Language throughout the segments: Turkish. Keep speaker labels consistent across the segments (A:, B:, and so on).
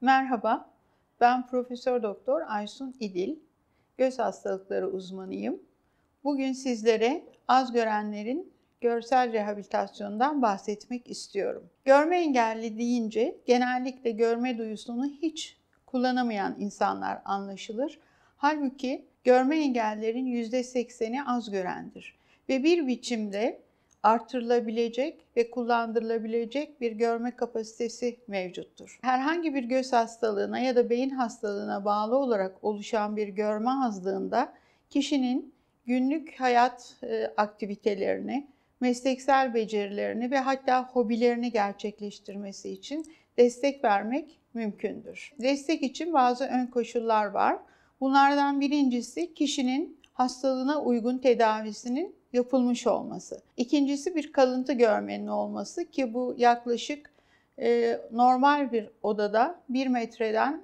A: Merhaba, ben Profesör Doktor Aysun İdil, göz hastalıkları uzmanıyım. Bugün sizlere az görenlerin görsel rehabilitasyondan bahsetmek istiyorum. Görme engelli deyince genellikle görme duyusunu hiç kullanamayan insanlar anlaşılır. Halbuki görme engellerin %80'i az görendir ve bir biçimde artırılabilecek ve kullandırılabilecek bir görme kapasitesi mevcuttur. Herhangi bir göz hastalığına ya da beyin hastalığına bağlı olarak oluşan bir görme azlığında kişinin günlük hayat e, aktivitelerini, mesleksel becerilerini ve hatta hobilerini gerçekleştirmesi için destek vermek mümkündür. Destek için bazı ön koşullar var. Bunlardan birincisi kişinin hastalığına uygun tedavisinin yapılmış olması. İkincisi bir kalıntı görmenin olması ki bu yaklaşık e, normal bir odada bir metreden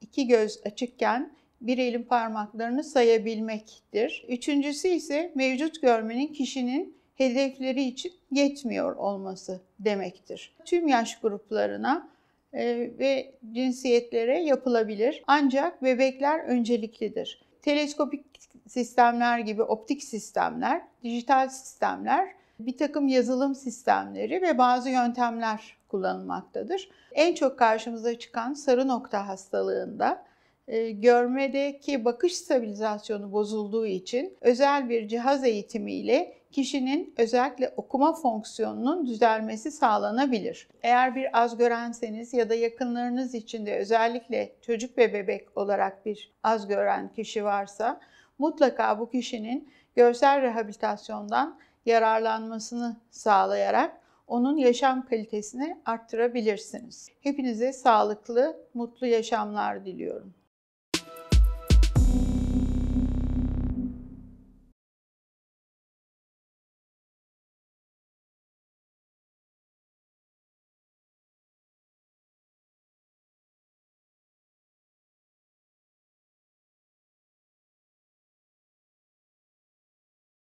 A: iki göz açıkken bir elin parmaklarını sayabilmektir. Üçüncüsü ise mevcut görmenin kişinin hedefleri için yetmiyor olması demektir. Tüm yaş gruplarına e, ve cinsiyetlere yapılabilir ancak bebekler önceliklidir. Teleskopik sistemler gibi optik sistemler, dijital sistemler, bir takım yazılım sistemleri ve bazı yöntemler kullanılmaktadır. En çok karşımıza çıkan sarı nokta hastalığında e, görmedeki bakış stabilizasyonu bozulduğu için özel bir cihaz eğitimiyle kişinin özellikle okuma fonksiyonunun düzelmesi sağlanabilir. Eğer bir az görenseniz ya da yakınlarınız içinde özellikle çocuk ve bebek olarak bir az gören kişi varsa mutlaka bu kişinin görsel rehabilitasyondan yararlanmasını sağlayarak onun yaşam kalitesini arttırabilirsiniz. Hepinize sağlıklı, mutlu yaşamlar diliyorum.